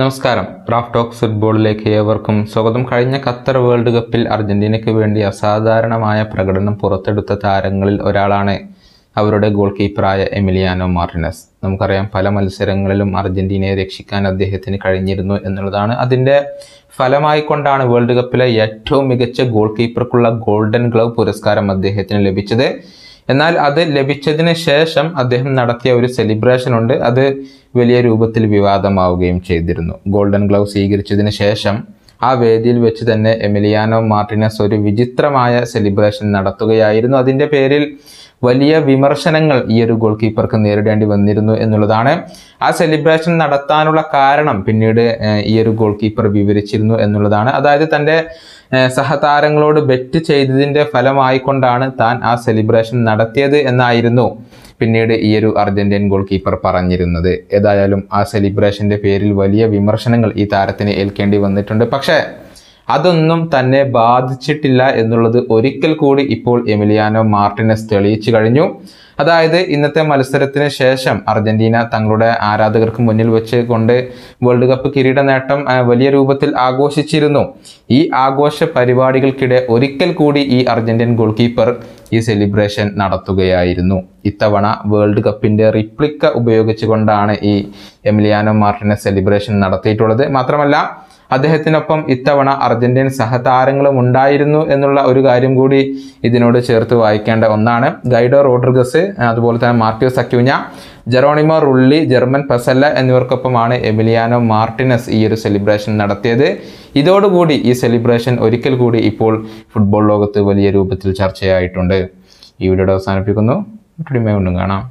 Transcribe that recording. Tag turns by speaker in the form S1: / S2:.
S1: നമസ്കാരം Raf talks ഫുട്ബോളിലേക്ക് ഏവർക്കും സ്വാഗതം കഴിഞ്ഞ ഖത്തർ വേൾഡ് കപ്പിൽ അർജന്റീനയ്ക്ക് വേണ്ടി അസാധാരണമായ പ്രകടനം പുറത്തെടുത്ത താരങ്ങളിൽ ഒരാളാണ് അവരുടെ ഗോൾ കീപ്പറായ എമിലിയാനോ മാർട്ടിനസ് നമുക്കറിയാം പല മത്സരങ്ങളിലും അർജന്റീനയെ രക്ഷിക്കാൻ അദ്ദേഹത്തിന് കഴിഞ്ഞിരുന്നു എന്നുള്ളതാണ് അതിൻ്റെ ഫലമായിക്കൊണ്ടാണ് വേൾഡ് കപ്പിലെ ഏറ്റവും മികച്ച ഗോൾ കീപ്പർക്കുള്ള ഗോൾഡൻ ഗ്ലവ് പുരസ്കാരം അദ്ദേഹത്തിന് ലഭിച്ചത് എന്നാൽ അത് ലഭിച്ചതിന് ശേഷം അദ്ദേഹം നടത്തിയ ഒരു സെലിബ്രേഷൻ ഉണ്ട് അത് വലിയ രൂപത്തിൽ വിവാദമാവുകയും ചെയ്തിരുന്നു ഗോൾഡൻ ഗ്ലൗ സ്വീകരിച്ചതിന് ശേഷം ആ വേദിയിൽ വെച്ച് തന്നെ എമിലിയാനോ മാർട്ടിനസ് ഒരു വിചിത്രമായ സെലിബ്രേഷൻ നടത്തുകയായിരുന്നു അതിൻ്റെ പേരിൽ വലിയ വിമർശനങ്ങൾ ഈ ഒരു ഗോൾ കീപ്പർക്ക് നേരിടേണ്ടി വന്നിരുന്നു എന്നുള്ളതാണ് ആ സെലിബ്രേഷൻ നടത്താനുള്ള കാരണം പിന്നീട് ഈ ഒരു ഗോൾ കീപ്പർ വിവരിച്ചിരുന്നു എന്നുള്ളതാണ് അതായത് തൻ്റെ സഹതാരങ്ങളോട് ബെറ്റ് ചെയ്തതിൻ്റെ ഫലമായിക്കൊണ്ടാണ് താൻ ആ സെലിബ്രേഷൻ നടത്തിയത് എന്നായിരുന്നു പിന്നീട് ഈ ഒരു അർജന്റീൻ ഗോൾ കീപ്പർ പറഞ്ഞിരുന്നത് ഏതായാലും ആ സെലിബ്രേഷൻ്റെ പേരിൽ വലിയ വിമർശനങ്ങൾ ഈ താരത്തിന് ഏൽക്കേണ്ടി വന്നിട്ടുണ്ട് പക്ഷേ അതൊന്നും തന്നെ ബാധിച്ചിട്ടില്ല എന്നുള്ളത് ഒരിക്കൽ കൂടി ഇപ്പോൾ എമിലിയാനോ മാർട്ടിനസ് തെളിയിച്ചു കഴിഞ്ഞു അതായത് ഇന്നത്തെ മത്സരത്തിന് ശേഷം അർജന്റീന തങ്ങളുടെ ആരാധകർക്ക് മുന്നിൽ വെച്ച് കൊണ്ട് വേൾഡ് കപ്പ് കിരീട നേട്ടം വലിയ രൂപത്തിൽ ആഘോഷിച്ചിരുന്നു ഈ ആഘോഷ പരിപാടികൾക്കിടെ ഒരിക്കൽ കൂടി ഈ അർജന്റീൻ ഗോൾ കീപ്പർ ഈ സെലിബ്രേഷൻ നടത്തുകയായിരുന്നു ഇത്തവണ വേൾഡ് കപ്പിന്റെ റിപ്ലിക്ക ഉപയോഗിച്ചുകൊണ്ടാണ് ഈ എമിലിയാനോ മാർട്ടിനെ സെലിബ്രേഷൻ നടത്തിയിട്ടുള്ളത് മാത്രമല്ല അദ്ദേഹത്തിനൊപ്പം ഇത്തവണ അർജന്റീൻ സഹതാരങ്ങളും ഉണ്ടായിരുന്നു എന്നുള്ള ഒരു കാര്യം കൂടി ഇതിനോട് ചേർത്ത് വായിക്കേണ്ട ഒന്നാണ് ഗൈഡോ റോഡ്രിഗസ് അതുപോലെ തന്നെ Marcos Acuna Geronimo Rulli German Pezzella എന്നിവർക്കൊപ്പമാണ് എമിലിയാനോ മാർട്ടിനസ് ഈ ഒരു സെലിബ്രേഷൻ നടത്തിയത് ഇതോടുകൂടി ഈ സെലിബ്രേഷൻ ഒരിക്കൽ കൂടി ഇപ്പോൾ ഫുട്ബോൾ ലോകത്ത് വലിയ രൂപത്തിൽ ചർച്ചയായിട്ടുണ്ട് ഈ വീഡിയോ അവസാനിപ്പിക്കുന്നു മറ്റൊരു കാണാം